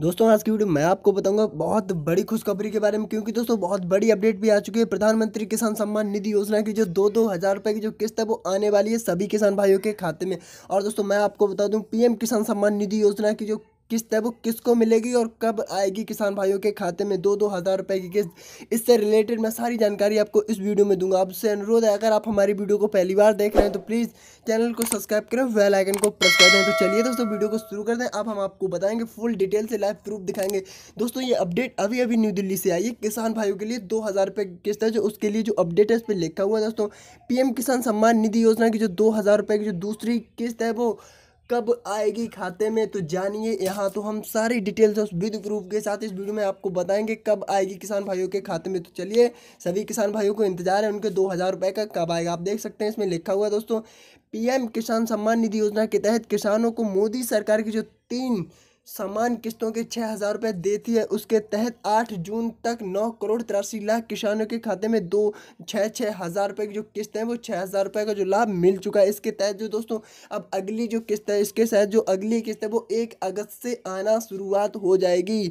दोस्तों आज की वीडियो मैं आपको बताऊंगा बहुत बड़ी खुशखबरी के बारे में क्योंकि दोस्तों बहुत बड़ी अपडेट भी आ चुकी है प्रधानमंत्री किसान सम्मान निधि योजना की जो दो दो हज़ार रुपये की जो किस्त है वो आने वाली है सभी किसान भाइयों के खाते में और दोस्तों मैं आपको बता दूं पीएम किसान सम्मान निधि योजना की जो किस्त है वो किसको मिलेगी और कब आएगी किसान भाइयों के खाते में दो दो हज़ार रुपये की किस्त इससे रिलेटेड मैं सारी जानकारी आपको इस वीडियो में दूंगा आपसे अनुरोध है अगर आप हमारी वीडियो को पहली बार देख रहे हैं तो प्लीज़ चैनल को सब्सक्राइब करें वेल आइकन को प्रेस कर दें तो चलिए दोस्तों वीडियो को शुरू कर दें अब हम आपको बताएंगे फुल डिटेल से लाइव प्रूफ दिखाएंगे दोस्तों ये अपडेट अभी अभी न्यू दिल्ली से आई है किसान भाइयों के लिए दो हज़ार रुपये की किस्त है जो उसके लिए जो अपडेट है उस पर लिखा हुआ है दोस्तों पीएम किसान सम्मान निधि योजना की जो दो हज़ार रुपये की जो दूसरी किस्त है वो कब आएगी खाते में तो जानिए यहाँ तो हम सारी डिटेल्स विद प्रूफ के साथ इस वीडियो में आपको बताएंगे कब आएगी किसान भाइयों के खाते में तो चलिए सभी किसान भाइयों को इंतजार है उनके दो हज़ार रुपये का कब आएगा आप देख सकते हैं इसमें लिखा हुआ है दोस्तों पीएम किसान सम्मान निधि योजना के तहत किसानों को मोदी सरकार की जो तीन समान किस्तों के छः हज़ार रुपये देती है उसके तहत आठ जून तक नौ करोड़ तिरासी लाख किसानों के खाते में दो छः छः हज़ार रुपये की जो किस्त है वो छः हज़ार रुपये का जो लाभ मिल चुका है इसके तहत जो दोस्तों अब अगली जो किस्त है इसके तहत जो अगली किस्त है वो एक अगस्त से आना शुरुआत हो जाएगी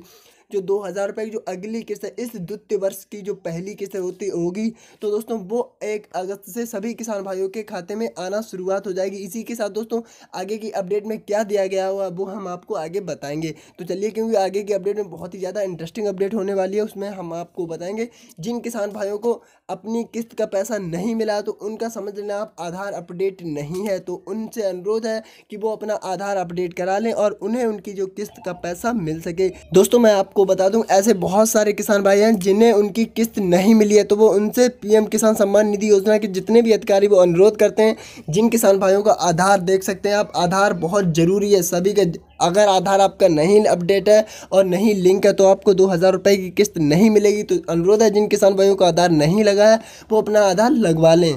जो दो हज़ार रुपये की जो अगली किस्त है इस द्वितीय वर्ष की जो पहली किस्त होती होगी तो दोस्तों वो एक अगस्त से सभी किसान भाइयों के खाते में आना शुरुआत हो जाएगी इसी के साथ दोस्तों आगे की अपडेट में क्या दिया गया हुआ वो हम आपको आगे बताएंगे तो चलिए क्योंकि आगे की अपडेट में बहुत ही ज़्यादा इंटरेस्टिंग अपडेट होने वाली है उसमें हम आपको बताएंगे जिन किसान भाइयों को अपनी किस्त का पैसा नहीं मिला तो उनका समझ लेना आप आधार अपडेट नहीं है तो उनसे अनुरोध है कि वो अपना आधार अपडेट करा लें और उन्हें उनकी जो किस्त का पैसा मिल सके दोस्तों मैं आपको आपको बता दूं ऐसे बहुत सारे किसान भाई हैं जिन्हें उनकी किस्त नहीं मिली है तो वो उनसे पीएम किसान सम्मान निधि योजना के जितने भी अधिकारी वो अनुरोध करते हैं जिन किसान भाइयों का आधार देख सकते हैं आप आधार बहुत ज़रूरी है सभी के अगर आधार आपका नहीं अपडेट है और नहीं लिंक है तो आपको दो हज़ार रुपये की किस्त नहीं मिलेगी तो अनुरोध है जिन किसान भाइयों का आधार नहीं लगा है वो अपना आधार लगवा लें